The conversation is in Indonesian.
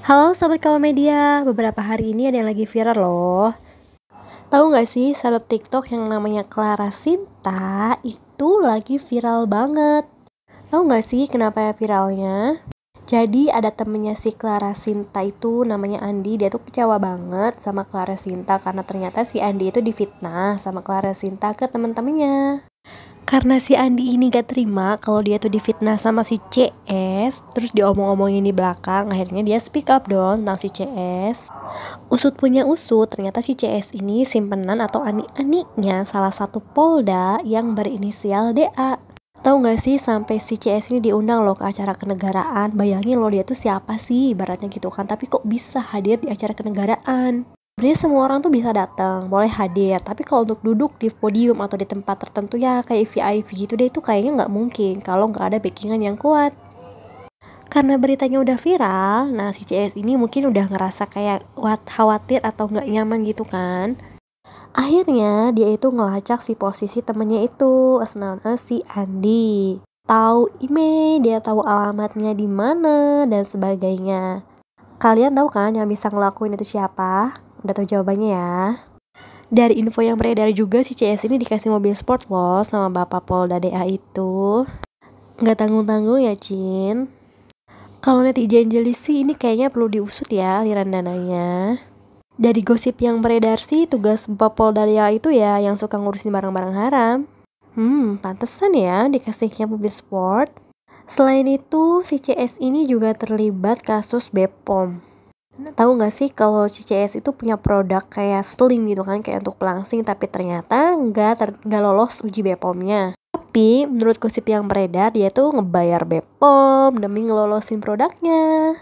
Halo Sobat Media, beberapa hari ini ada yang lagi viral loh. Tahu nggak sih seleb TikTok yang namanya Clara Sinta itu lagi viral banget. Tahu nggak sih kenapa ya viralnya? Jadi ada temennya si Clara Sinta itu namanya Andi, dia tuh kecewa banget sama Clara Sinta karena ternyata si Andi itu difitnah sama Clara Sinta ke temen-temennya karena si Andi ini gak terima kalau dia tuh difitnah sama si CS terus diomong-omongin di belakang akhirnya dia speak up dong tentang si CS usut punya usut ternyata si CS ini simpenan atau anik-aniknya salah satu polda yang berinisial DA Tahu gak sih sampai si CS ini diundang loh ke acara kenegaraan. Bayangin loh dia tuh siapa sih ibaratnya gitu kan. Tapi kok bisa hadir di acara kenegaraan sebenarnya semua orang tuh bisa datang boleh hadir tapi kalau untuk duduk di podium atau di tempat tertentu ya kayak VIP gitu deh itu kayaknya nggak mungkin kalau nggak ada backingan yang kuat karena beritanya udah viral nah si CS ini mungkin udah ngerasa kayak khawatir atau nggak nyaman gitu kan Akhirnya dia itu ngelacak si posisi temennya itu, as known si Andi. Tahu email, dia tahu alamatnya di mana dan sebagainya. Kalian tahu kan yang bisa ngelakuin itu siapa? Udah tahu jawabannya ya. Dari info yang beredar juga si CS ini dikasih mobil sport loh sama Bapak Polda DA itu. Nggak tanggung-tanggung ya, Cin. Kalau netizen jeli sih ini kayaknya perlu diusut ya aliran dananya. Dari gosip yang beredar sih tugas Bapak Polda DA itu ya yang suka ngurusin barang-barang haram. Hmm, pantesan ya dikasihnya mobil sport. Selain itu, si CS ini juga terlibat kasus Bepom tahu nggak sih kalau CCS itu punya produk kayak slim gitu kan kayak untuk pelangsing tapi ternyata nggak nggak lolos uji BPOM-nya. Tapi menurut gosip yang beredar dia tuh ngebayar BPOM demi ngelolosin produknya.